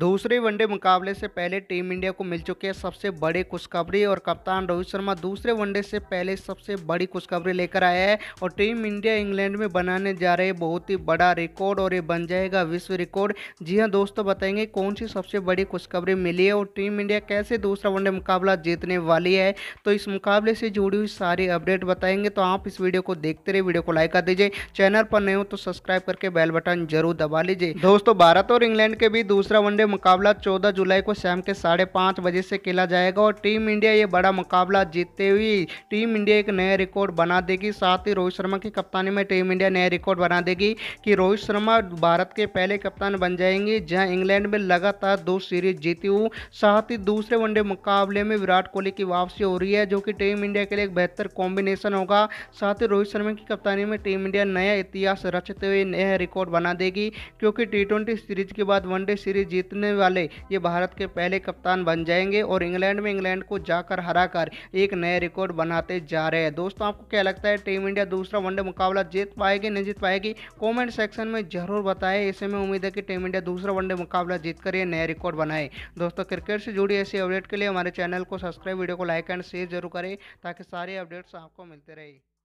दूसरे वनडे मुकाबले से पहले टीम इंडिया को मिल चुकी है सबसे बड़ी खुशखबरी और कप्तान रोहित शर्मा दूसरे वनडे से पहले सबसे बड़ी खुशखबरी लेकर आया है और टीम इंडिया इंग्लैंड में बनाने जा रहे बहुत ही बड़ा रिकॉर्ड और ये बन जाएगा विश्व रिकॉर्ड जी हाँ दोस्तों बताएंगे कौन सी सबसे बड़ी खुशखबरी मिली है और टीम इंडिया कैसे दूसरा वनडे मुकाबला जीतने वाली है तो इस मुकाबले से जुड़ी हुई सारी अपडेट बताएंगे तो आप इस वीडियो को देखते रहे वीडियो को लाइक कर दीजिए चैनल पर नए हो तो सब्सक्राइब करके बेल बटन जरूर दबा लीजिए दोस्तों भारत और इंग्लैंड के बीच दूसरा वनडे मुकाबला 14 जुलाई को शाम के साढ़े पाँच बजे से खेला जाएगा और टीम इंडिया ये बड़ा मुकाबला जीतते हुए टीम इंडिया एक नया रिकॉर्ड बना देगी साथ ही रोहित शर्मा की कप्तानी में टीम इंडिया नया रिकॉर्ड बना देगी कि रोहित शर्मा भारत के पहले कप्तान बन जाएंगे जहाँ इंग्लैंड में लगातार दो सीरीज जीती हूँ साथ ही दूसरे वनडे मुकाबले में विराट कोहली की वापसी हो रही है जो कि टीम इंडिया के लिए एक बेहतर कॉम्बिनेशन होगा साथ ही रोहित शर्मा की कप्तानी में टीम इंडिया नया इतिहास रचते हुए नया रिकॉर्ड बना देगी क्योंकि टी सीरीज के बाद वनडे सीरीज जीत जीतने वाले ये भारत के पहले कप्तान बन जाएंगे और इंग्लैंड में इंग्लैंड को जाकर हराकर एक नए रिकॉर्ड बनाते जा रहे हैं दोस्तों आपको क्या लगता है टीम इंडिया दूसरा वनडे मुकाबला जीत पाएगी नहीं जीत पाएगी कॉमेंट सेक्शन में जरूर बताएं ऐसे में उम्मीद है कि टीम इंडिया दूसरा वनडे मुकाबला जीत कर ये नया रिकॉर्ड बनाए दोस्तों क्रिकेट से जुड़ी ऐसी अपडेट के लिए हमारे चैनल को सब्सक्राइब वीडियो को लाइक एंड शेयर जरूर करें ताकि सारे अपडेट्स आपको मिलते रहे